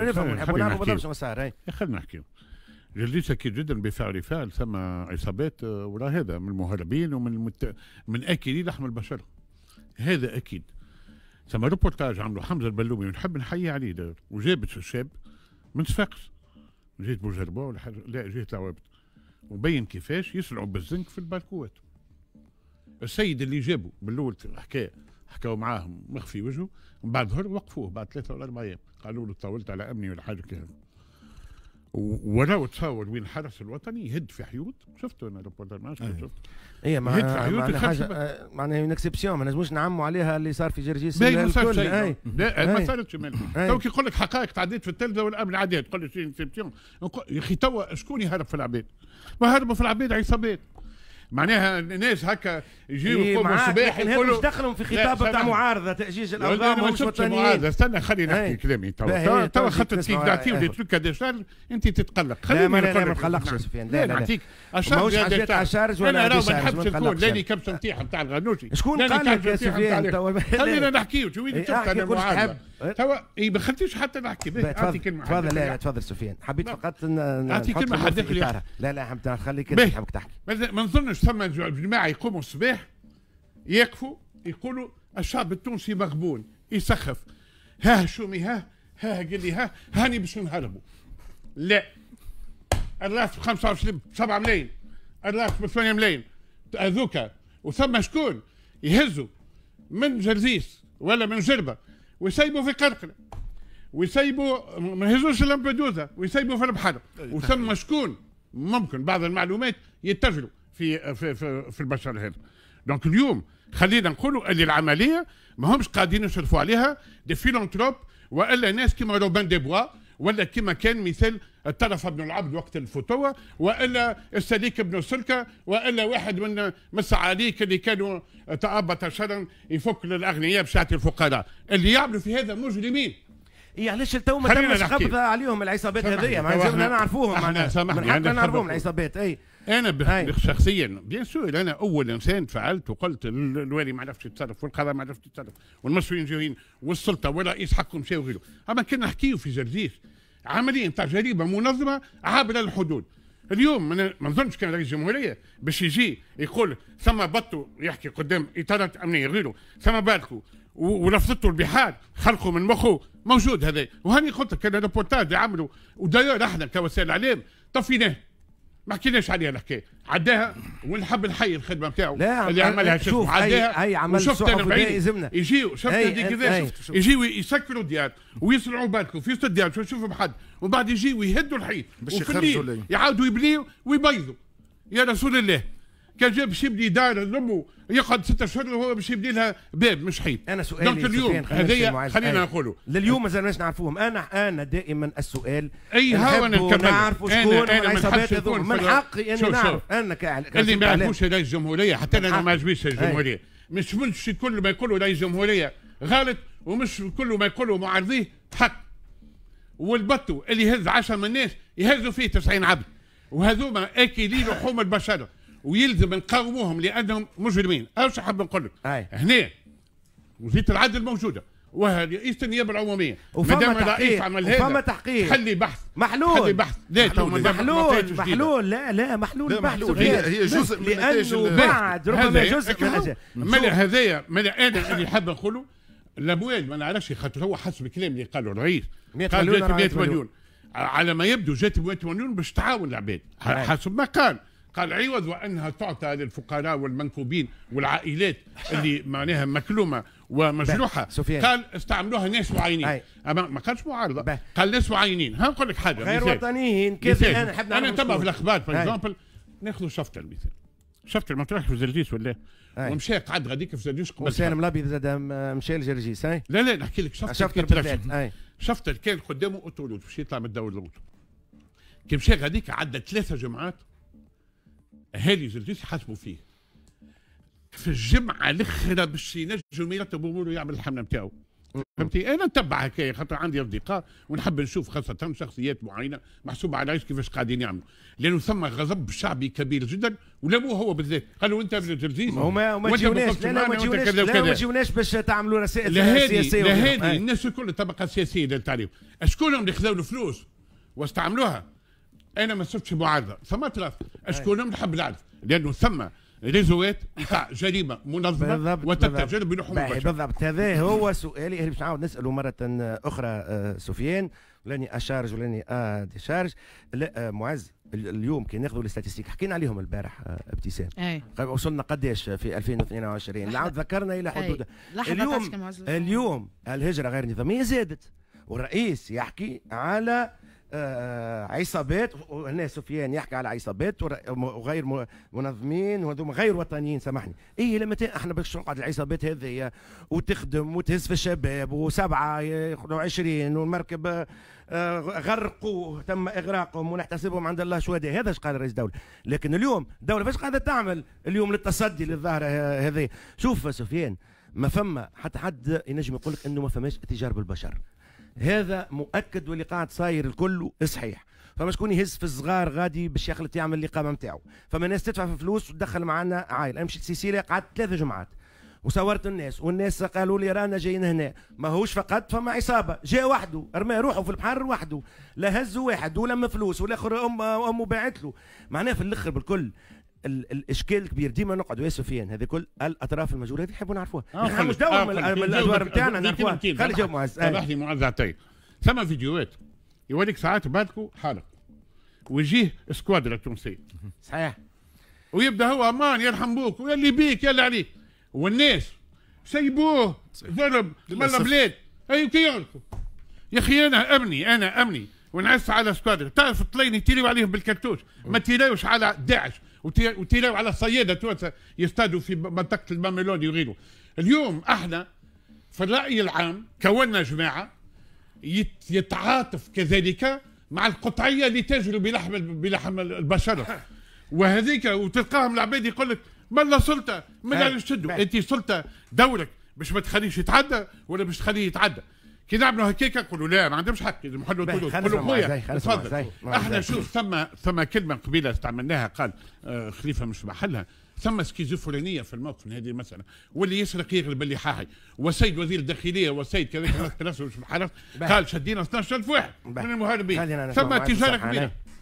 شنو صار إيه، خلينا نحكي جديد شكيت جدا بفعل فعل ثم عصابات آه، ورا هذا من المهربين ومن المت... من اكلي لحم البشر هذا اكيد ثم روبورتاج عملوا حمزه البلومي ونحب نحيي عليه دار وجابت الشاب من صفاقس جهه برج ولا حاجه لا جهه العوابد وبين كيفاش يسرعوا بالزنك في الباركوات السيد اللي جابه بالاول الحكايه حكوا معاهم مخفي وجهه من بعد ظهر وقفوه بعد ثلاثة ولا أربعة أيام قالوا له طولت على أمني ولا حاجة كذا ولو تصور وين الحرس الوطني يهد في حيوط شفته انا ريبورتر أيوة. إيه، ما شفته شفت ايه مع معناها حاجه آه، معناها اون اكسبسيون ما نجموش نعموا عليها اللي صار في جرجيس لا ما صارش شيء لا ما صارتش تو كي يقول لك حقائق تعديت في التلفزه والامن عديت تقول لي شيء اكسبسيون يا اخي توا شكون يهرب في العباد؟ ما هربوا في العباد عصابات معناها الناس هكا يجيو فما إيه، الصباح يقولوا دخلهم في خطابه تاع معارضه تاجيج الاوضاع ومش وطنيين استنى خلينا نحكي كلامي توا توا خاطر تيك دعتي ودي تلك ديشار شارج انت تتقلق خلينا ما تقلقش سفيان لا لا نعطيك اشارج اشارج ولا انا راه ما نحبش نقول لاني كبسه نتيح نتاع الغنوشي شكون قال لك يا سفيان طيب. خلينا نحكي شويه تبقى انا تو توا إيه، ما خليتيش حتى نحكي اعطي كلمه تفضل لا تفضل سفيان حبيت نعم. فقط نعطيك كلمه حد لا لا نخليك نحبك تحكي ما نظنش ثم جماعه يقوموا الصباح يقفوا يقولوا الشعب التونسي مغبون يسخف ها شومي ها ها قال لي ها هاني باش نهربوا لا الراس ب 25 7 ملايين الراس ب 8 ملايين هذوكا وثم شكون يهزوا من جرزيس ولا من جربه ويسيبوا في قرقره ويسيبوا ما يهزوش لامبدوزا ويسيبوا في البحر وثم شكون ممكن بعض المعلومات يتجلوا في في في, في البشر هذا دونك اليوم خلينا نقولوا اللي العمليه ما همش قاعدين يصرفوا عليها دي فيلانتروب والا ناس كيما روبان دي بوا ولا كما كان مثال الطرف ابن العبد وقت الفتوة والا السليك بن سلكة والا واحد من عليك اللي كانوا تأبط شرا يفك للاغنياء باش الفقراء اللي يعملوا في هذا مجرمين اي علاش التو ما تمش قبض عليهم العصابات هذيا معناتها نعرفوهم معناتها من حقنا نعرفوهم العصابات اي انا بخ... شخصيا بيان سور انا اول انسان فعلت وقلت الوالي ما عرفش يتصرف والقضاء ما عرفش يتصرف والمسؤولين جايين والسلطه والرئيس حقهم شيء وغيره اما كنا نحكيو في جرجيس عمليا تاع جريمه منظمه عابره للحدود اليوم ما نظنش كان رئيس الجمهوريه باش يجي يقول ثم بطو يحكي قدام اطارات امنيه غيره ثم بالكو ولفظته البحار خلقوا من مخه موجود هذا وهاني قلت لك كان ريبورتاج عملوا وداير احنا كوسائل الاعلام طفيناه ما حكيناش عليها الحكايه عداها ونحب نحيي الخدمه نتاعو اللي عملها شوف عداها هي عمل وشفت انا بعيني يجيو شفت هذيك كذا يجيو يسكروا الديار ويصنعوا بالكم في وسط الديار نشوفهم حد ومن بعد يجيو يهدوا الحيط باش يخرجوا يعاودوا يبنيو ويبيضوا يا رسول الله كان جاب باش يبني دار لامه يقعد ستة اشهر وهو باش يبني لها باب مش حيط انا سؤالي دونك اليوم هذايا خلينا نقولوا لليوم مازال ماش نعرفوهم انا انا دائما السؤال اي هاو انا نكمل نعرف شكون العصابات من حقي اني نعرف انا اللي ما يعرفوش رئيس الجمهوريه حتى انا ما عجبنيش الجمهوريه مش مش كل ما يقولوا رئيس الجمهوريه غلط ومش كل ما يقولوا معارضيه حق والبطو اللي يهز 10 من الناس يهزوا فيه 90 عبد وهذوما اكلين لحوم البشره ويلزم نقاوموهم لانهم مجرمين ايش حاب نقول لك هنا وزيره العدل موجوده وهذه رئيس النيابه العموميه مادام الرئيس عمل هذا تحقيق خلي بحث محلول خلي بحث لا محلول محلول, محلول لا لا محلول لا محلول هي, هي جزء من لانه بعد ربما جزء من هذايا من انا اللي حاب نقوله الاموال ما نعرفش خاطر هو حسب الكلام اللي قاله الرئيس قال 100 مليون على ما يبدو جات 100 مليون باش تعاون العباد حسب ما قال قال عوض وانها تعطى للفقراء والمنكوبين والعائلات اللي معناها مكلومه ومجروحه قال استعملوها ناس معينين اما ما قالش معارضه بح. قال ناس معينين ها نقول لك حاجه غير وطنيين كيف انا نحب انا نتبع في الاخبار فور اكزومبل ناخذ شفت المثال شفت ما تروحش في زرجيس ولا ومشى قعد غاديك في زرجيس قبل حسين الابيض زاد مشى لجرجيس لا لا نحكي لك شفت شفت شفت كان قدامه اوتولوج باش يطلع من الدور الاول كي مشى غاديك عدى ثلاثه جمعات هذه زلزال يحاسبوا فيه في الجمعه الاخيره باش ينجم يرتب اموره يعمل الحمله نتاعو فهمتي انا نتبع هكايا خاطر عندي اصدقاء ونحب نشوف خاصه شخصيات معينه محسوبه على العيش كيفاش قاعدين يعملوا لانه ثم غضب شعبي كبير جدا ولا مو هو بالذات قالوا انت ابن الجرزيز هما ما تجوناش لا لا ما تجيوناش لا ما تجوناش باش تعملوا رسائل سياسيه لهذه الناس الكل الطبقه السياسيه اللي تعرف شكون اللي خذوا الفلوس واستعملوها انا ما شفتش معارضه ثم ثلاث اشكون نحب نعرف لانه ثم ريزوات نتاع جريمه منظمه بالضبط وتتجرب بلحوم البشر بالضبط هذا هو سؤالي اللي باش نعاود نساله مره اخرى آه، سفيان ولاني اشارج ولاني اشارج آه، لا آه، معز اليوم كي ناخذوا الاستاتستيك حكينا عليهم البارح ابتسام وصلنا قداش في 2022 نعاود ذكرنا الى حدود اليوم اليوم الهجره غير نظاميه زادت والرئيس يحكي على آه، عصابات وهنا سفيان يحكي على عصابات وغير منظمين وهذوما غير وطنيين سامحني اي لما احنا باش نقعد العصابات هذه وتخدم وتهز في الشباب وسبعه ياخذوا 20 والمركب آه، غرقوا تم اغراقهم ونحتسبهم عند الله شوية هذا اش قال رئيس الدوله لكن اليوم الدوله فاش قاعده تعمل اليوم للتصدي للظاهره هذه شوف سفيان ما فما حتى حد ينجم يقول لك انه ما فماش اتجار بالبشر هذا مؤكد واللي قاعد صاير الكل صحيح فما شكون يهز في الصغار غادي باش يخلط يعمل الاقامه نتاعو فما ناس تدفع في فلوس وتدخل معنا عائله مشيت لسيسيليا قعدت ثلاثه جمعات وصورت الناس والناس قالوا لي رانا جايين هنا ماهوش فقط فما عصابه جاء وحده رمى روحه في البحر وحده لا هز واحد ولا فلوس اخر ام امه باعت له معناه في الاخر بالكل الاشكال الكبير ديما نقعدوا ويسو فيها هذا كل الاطراف المجهوله هذه يحبوا نعرفوها احنا مش دور من الادوار نتاعنا نعرفوها خلي جو معز سامحني آه. لي معز عطيه ثم فيديوهات يوريك ساعات بعدكو حالك ويجيه سكوادرا التونسيه صحيح ويبدا هو امان يرحم بوك ويا اللي بيك اللي عليك والناس سيبوه ضرب ملا بلاد اي كي يعرفوا يا اخي انا امني انا امني ونعس على سكوادر تعرف الطلين يتيريو عليهم بالكرتوش ما تيريوش على داعش وتيلاو على الصيادة تونس يصطادوا في منطقة الماميلون وغيره اليوم احنا في الرأي العام كونا جماعة يتعاطف كذلك مع القطعية اللي تاجروا بلحم بلحم البشرة وهذيك وتلقاهم العباد يقول لك مالنا سلطة ما اللي تشدوا انت سلطة دورك باش ما تخليش يتعدى ولا باش تخليه يتعدى كي نعملوا هكاك نقولوا لا ما عندهمش حق لازم نحلوا نقولوا خويا تفضل احنا شوف ثم ثم كلمه قبيله استعملناها قال خليفه مش محلها ثم سكيزوفرينيه في الموقف من هذه المساله واللي يسرق يغلب اللي حاحي وسيد وزير الداخليه وسيد كذلك ناس مش محلها قال شدينا 12000 واحد من المهربين ثم تجاره كبيره